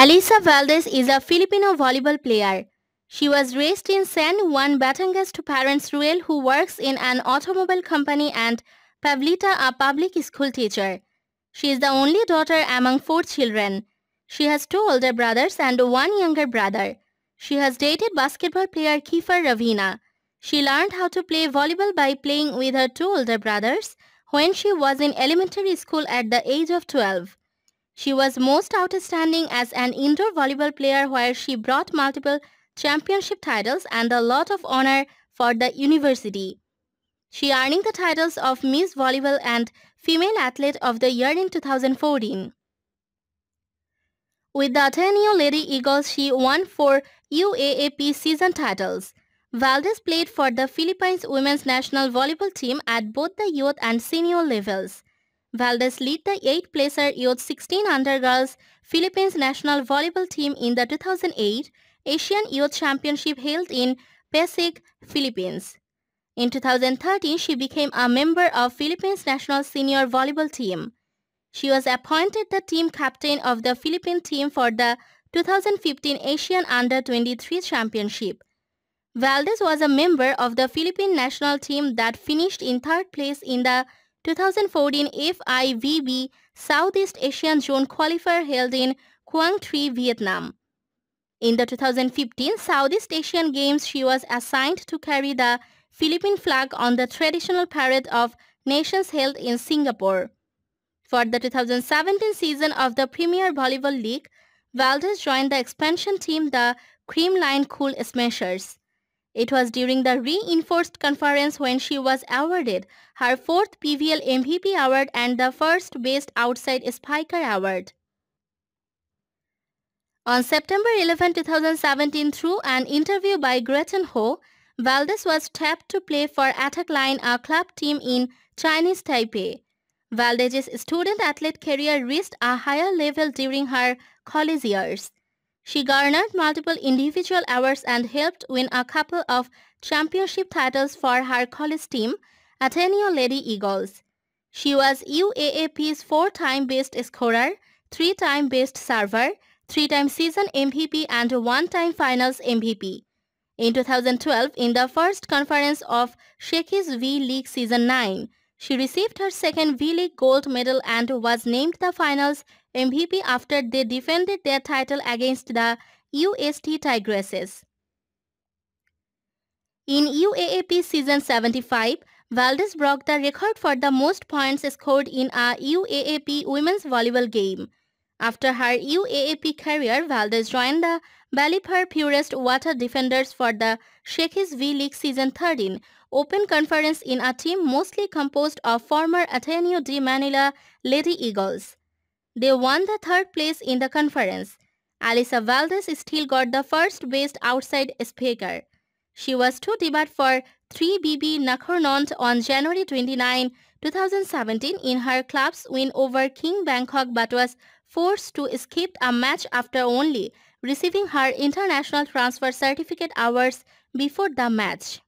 Alisa Valdez is a Filipino volleyball player. She was raised in San Juan Batangas to parents Ruel who works in an automobile company and Pavlita a public school teacher. She is the only daughter among four children. She has two older brothers and one younger brother. She has dated basketball player Kiefer Ravina. She learned how to play volleyball by playing with her two older brothers when she was in elementary school at the age of 12. She was most outstanding as an indoor volleyball player where she brought multiple championship titles and a lot of honor for the university. She earning the titles of Miss Volleyball and Female Athlete of the Year in 2014. With the Ateneo Lady Eagles, she won four UAAP season titles. Valdez played for the Philippines women's national volleyball team at both the youth and senior levels. Valdez lead the 8-placer youth 16-under girls Philippines national volleyball team in the 2008 Asian Youth Championship held in Pasig, Philippines. In 2013, she became a member of Philippines national senior volleyball team. She was appointed the team captain of the Philippine team for the 2015 Asian Under-23 Championship. Valdez was a member of the Philippine national team that finished in third place in the 2014 FIVB Southeast Asian Zone qualifier held in Quang Tri, Vietnam. In the 2015 Southeast Asian Games, she was assigned to carry the Philippine flag on the traditional parade of nations held in Singapore. For the 2017 season of the Premier Volleyball League, Valdez joined the expansion team the Creamline Cool Smashers. It was during the reinforced conference when she was awarded her fourth PVL MVP award and the first Best Outside Spiker award. On September 11, 2017, through an interview by Gretchen Ho, Valdez was tapped to play for Attack Line, a club team in Chinese Taipei. Valdez's student-athlete career reached a higher level during her college years. She garnered multiple individual awards and helped win a couple of championship titles for her college team, Ateneo Lady Eagles. She was UAAP's four-time best scorer, three-time best server, three-time season MVP and one-time finals MVP. In 2012, in the first conference of Sheikh's V-League Season 9, she received her second V-League gold medal and was named the finals MVP after they defended their title against the UST Tigresses. In UAAP Season 75, Valdez broke the record for the most points scored in a UAAP women's volleyball game. After her UAAP career, Valdez joined the Balipar Purest Water Defenders for the Shekis V League Season 13 Open Conference in a team mostly composed of former Ateneo de Manila Lady Eagles. They won the third place in the conference. Alisa Valdez still got the first best outside speaker. She was to debut for 3BB Nakhornont on January 29, 2017 in her club's win over King Bangkok but was forced to skip a match after only receiving her international transfer certificate hours before the match.